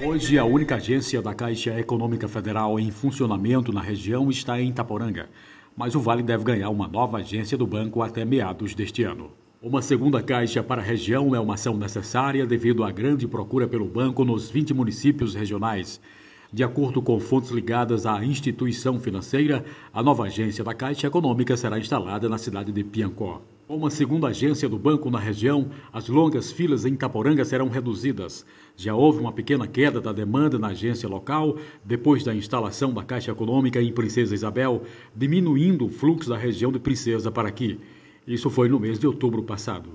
Hoje, a única agência da Caixa Econômica Federal em funcionamento na região está em Itaporanga, mas o Vale deve ganhar uma nova agência do banco até meados deste ano. Uma segunda caixa para a região é uma ação necessária devido à grande procura pelo banco nos 20 municípios regionais. De acordo com fontes ligadas à instituição financeira, a nova agência da Caixa Econômica será instalada na cidade de Piancó. Uma segunda agência do banco na região, as longas filas em Itaporanga serão reduzidas. Já houve uma pequena queda da demanda na agência local depois da instalação da Caixa Econômica em Princesa Isabel, diminuindo o fluxo da região de Princesa para aqui. Isso foi no mês de outubro passado.